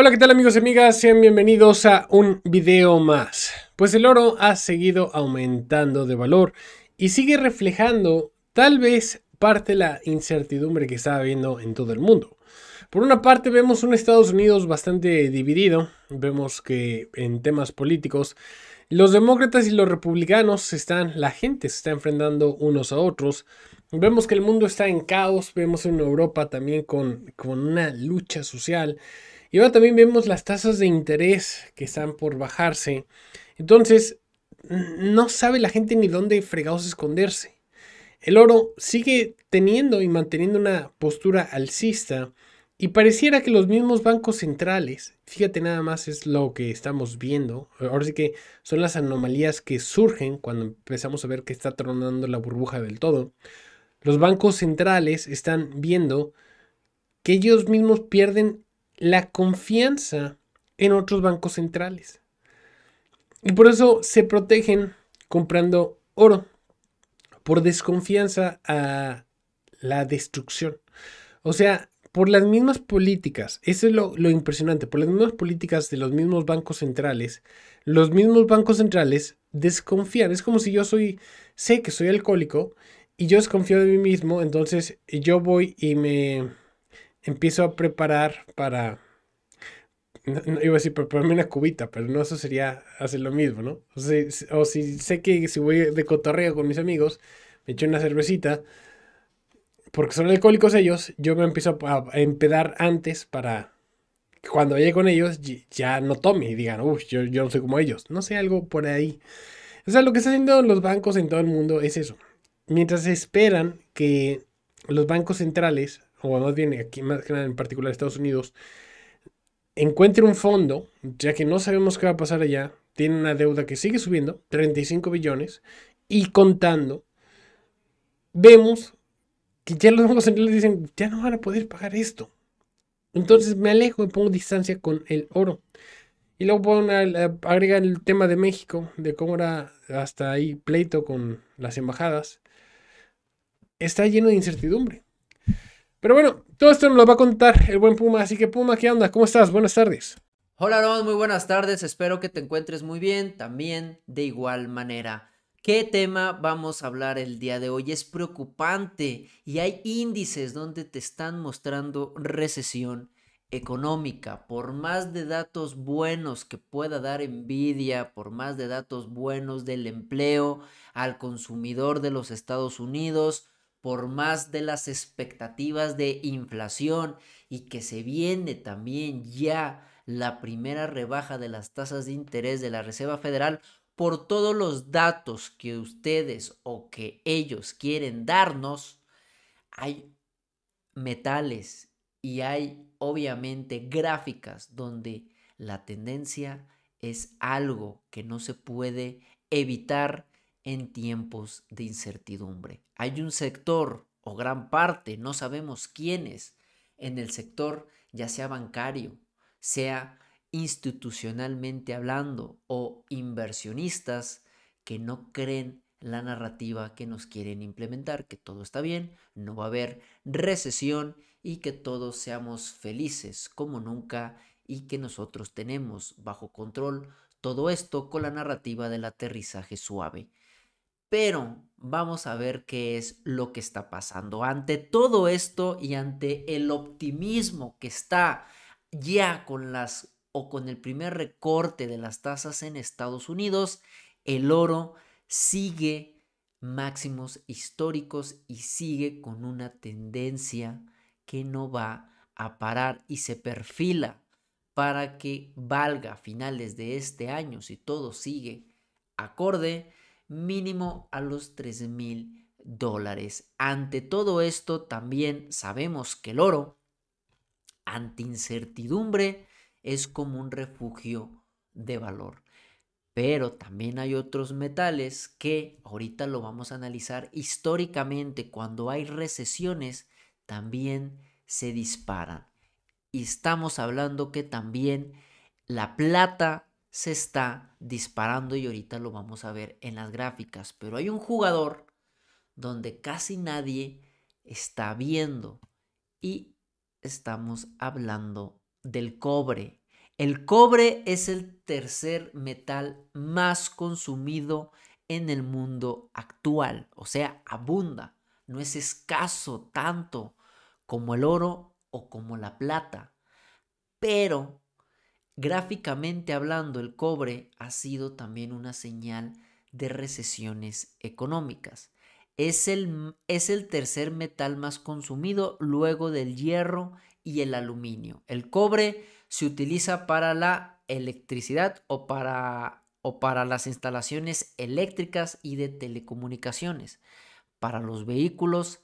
Hola, ¿qué tal amigos y amigas? Sean bienvenidos a un video más. Pues el oro ha seguido aumentando de valor y sigue reflejando tal vez parte de la incertidumbre que está habiendo en todo el mundo. Por una parte vemos un Estados Unidos bastante dividido, vemos que en temas políticos los demócratas y los republicanos están, la gente se está enfrentando unos a otros. Vemos que el mundo está en caos, vemos en Europa también con, con una lucha social. Y ahora también vemos las tasas de interés que están por bajarse. Entonces, no sabe la gente ni dónde fregados esconderse. El oro sigue teniendo y manteniendo una postura alcista y pareciera que los mismos bancos centrales, fíjate nada más es lo que estamos viendo, ahora sí que son las anomalías que surgen cuando empezamos a ver que está tronando la burbuja del todo. Los bancos centrales están viendo que ellos mismos pierden la confianza en otros bancos centrales. Y por eso se protegen comprando oro, por desconfianza a la destrucción. O sea, por las mismas políticas, eso es lo, impresionante, por las mismas políticas de los mismos bancos centrales, los mismos bancos centrales desconfían. Es como si yo soy, sé que soy alcohólico y yo desconfío de mí mismo, entonces yo voy y me empiezo a preparar para... iba a decir prepararme una cubita, pero no, eso sería hacer lo mismo, ¿no? O si, sé que si voy de cotorreo con mis amigos, me echo una cervecita, porque son alcohólicos ellos, yo me empiezo a, empedar antes para cuando vaya con ellos ya no tome y digan, uff, yo, yo no soy como ellos. No sé, algo por ahí. O sea, lo que están haciendo los bancos en todo el mundo es eso. Mientras esperan que los bancos centrales o más bien aquí más que nada en particular Estados Unidos, encuentre un fondo, ya que no sabemos qué va a pasar allá, tiene una deuda que sigue subiendo, 35 billones, y contando, vemos que ya los bancos centrales dicen, ya no van a poder pagar esto. Entonces me alejo y pongo distancia con el oro. Y luego ponen eh, agrega el tema de México, de cómo era hasta ahí pleito con las embajadas. Está lleno de incertidumbre. Pero bueno, todo esto nos lo va a contar el buen Puma. Así que Puma, ¿qué onda? ¿Cómo estás? Buenas tardes. Hola Ron, muy buenas tardes. Espero que te encuentres muy bien. También de igual manera. ¿Qué tema vamos a hablar el día de hoy? Es preocupante y hay índices donde te están mostrando recesión económica. Por más de datos buenos que pueda dar envidia, por más de datos buenos del empleo al consumidor de los Estados Unidos, por más de las expectativas de inflación y que se viene también ya la primera rebaja de las tasas de interés de la Reserva Federal, por todos los datos que ustedes o que ellos quieren darnos, hay metales y hay obviamente gráficas donde la tendencia es algo que no se puede evitar en tiempos de incertidumbre. Hay un sector o gran parte, no sabemos quiénes, en el sector ya sea bancario, sea institucionalmente hablando o inversionistas que no creen la narrativa que nos quieren implementar, que todo está bien, no va a haber recesión y que todos seamos felices como nunca y que nosotros tenemos bajo control todo esto con la narrativa del aterrizaje suave pero vamos a ver qué es lo que está pasando. Ante todo esto y ante el optimismo que está ya con las o con el primer recorte de las tasas en Estados Unidos, el oro sigue máximos históricos y sigue con una tendencia que no va a parar y se perfila para que valga a finales de este año, si todo sigue acorde, mínimo a los 3 mil dólares. Ante todo esto, también sabemos que el oro, ante incertidumbre, es como un refugio de valor. Pero también hay otros metales que ahorita lo vamos a analizar históricamente cuando hay recesiones, también se disparan. Y estamos hablando que también la plata se está disparando y ahorita lo vamos a ver en las gráficas. Pero hay un jugador donde casi nadie está viendo y estamos hablando del cobre. El cobre es el tercer metal más consumido en el mundo actual, o sea, abunda, no es escaso tanto como el oro o como la plata, pero Gráficamente hablando, el cobre ha sido también una señal de recesiones económicas. Es el, tercer metal más consumido luego del hierro y el aluminio. El cobre se utiliza para la electricidad o para las instalaciones eléctricas y de telecomunicaciones. Para los vehículos,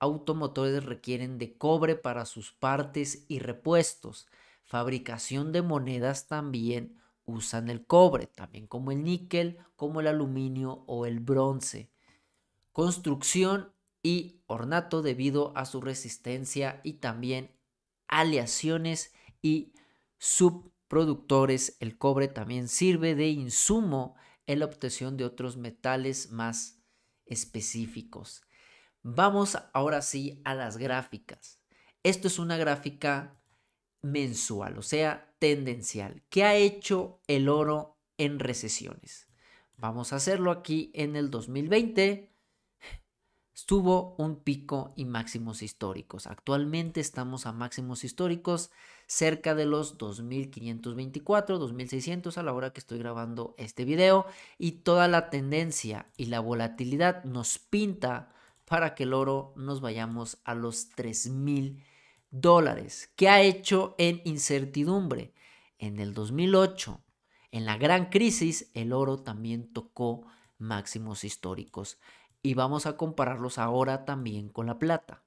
automotores requieren de cobre para sus partes y repuestos fabricación de monedas también usan el cobre, también como el níquel, como el aluminio o el bronce. Construcción y ornato debido a su resistencia y también aleaciones y subproductores. El cobre también sirve de insumo en la obtención de otros metales más específicos. Vamos ahora sí a las gráficas. Esto es una gráfica mensual, o sea, tendencial. ¿Qué ha hecho el oro en recesiones? Vamos a hacerlo aquí en el 2020. Estuvo un pico y máximos históricos. Actualmente estamos a máximos históricos cerca de los 2524, 2600 a la hora que estoy grabando este video y toda la tendencia y la volatilidad nos pinta para que el oro nos vayamos a los 3000 dólares. ¿Qué ha hecho en incertidumbre? En el 2008, en la gran crisis, el oro también tocó máximos históricos. Y vamos a compararlos ahora también con la plata.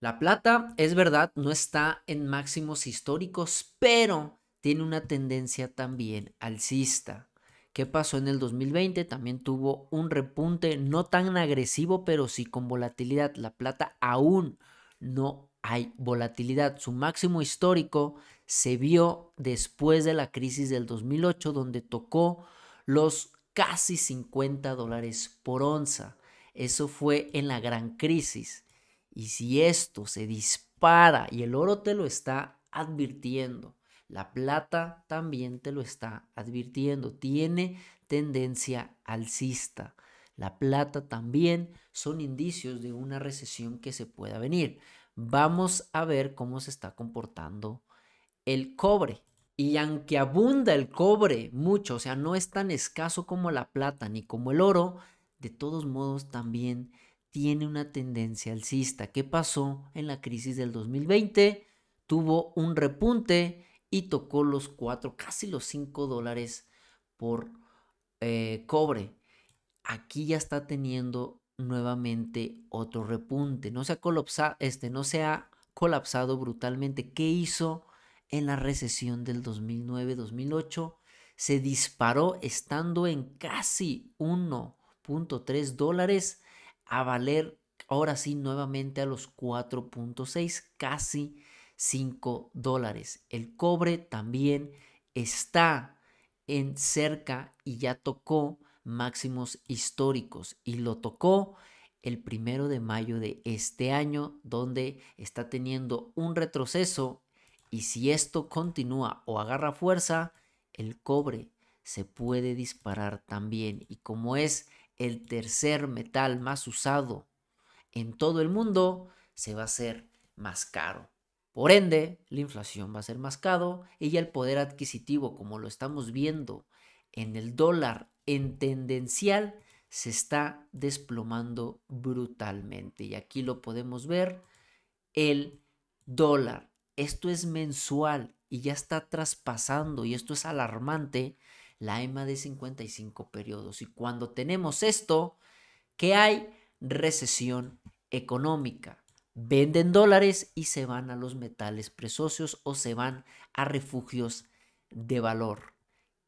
La plata, es verdad, no está en máximos históricos, pero tiene una tendencia también alcista. ¿Qué pasó en el 2020? También tuvo un repunte no tan agresivo, pero sí con volatilidad. La plata aún no hay volatilidad. Su máximo histórico se vio después de la crisis del 2008, donde tocó los casi 50 dólares por onza. Eso fue en la gran crisis. Y si esto se dispara y el oro te lo está advirtiendo, la plata también te lo está advirtiendo, tiene tendencia alcista. La plata también son indicios de una recesión que se pueda venir vamos a ver cómo se está comportando el cobre. Y aunque abunda el cobre mucho, o sea, no es tan escaso como la plata ni como el oro, de todos modos también tiene una tendencia alcista. ¿Qué pasó en la crisis del 2020? Tuvo un repunte y tocó los 4, casi los 5 dólares por eh, cobre. Aquí ya está teniendo nuevamente otro repunte, no se ha colapsado, este, no se ha colapsado brutalmente. ¿Qué hizo en la recesión del 2009-2008? Se disparó estando en casi 1.3 dólares a valer ahora sí nuevamente a los 4.6, casi 5 dólares. El cobre también está en cerca y ya tocó máximos históricos y lo tocó el primero de mayo de este año, donde está teniendo un retroceso y si esto continúa o agarra fuerza, el cobre se puede disparar también. Y como es el tercer metal más usado en todo el mundo, se va a hacer más caro. Por ende, la inflación va a ser más caro y ya el poder adquisitivo, como lo estamos viendo en el dólar en tendencial se está desplomando brutalmente. Y aquí lo podemos ver, el dólar. Esto es mensual y ya está traspasando, y esto es alarmante, la EMA de 55 periodos. Y cuando tenemos esto, que hay recesión económica. Venden dólares y se van a los metales preciosos o se van a refugios de valor.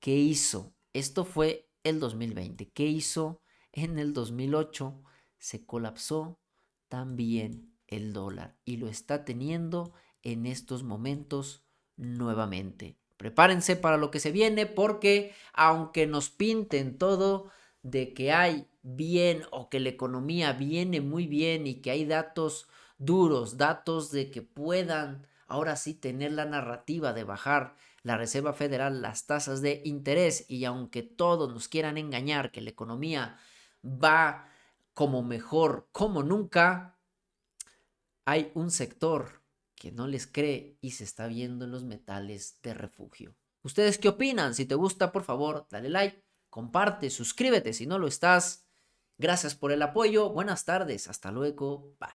¿Qué hizo? Esto fue el 2020. ¿Qué hizo en el 2008? Se colapsó también el dólar y lo está teniendo en estos momentos nuevamente. Prepárense para lo que se viene porque aunque nos pinten todo de que hay bien o que la economía viene muy bien y que hay datos duros, datos de que puedan ahora sí tener la narrativa de bajar la Reserva Federal las tasas de interés y aunque todos nos quieran engañar que la economía va como mejor como nunca, hay un sector que no les cree y se está viendo en los metales de refugio. ¿Ustedes qué opinan? Si te gusta, por favor, dale like, comparte, suscríbete si no lo estás. Gracias por el apoyo, buenas tardes, hasta luego, bye.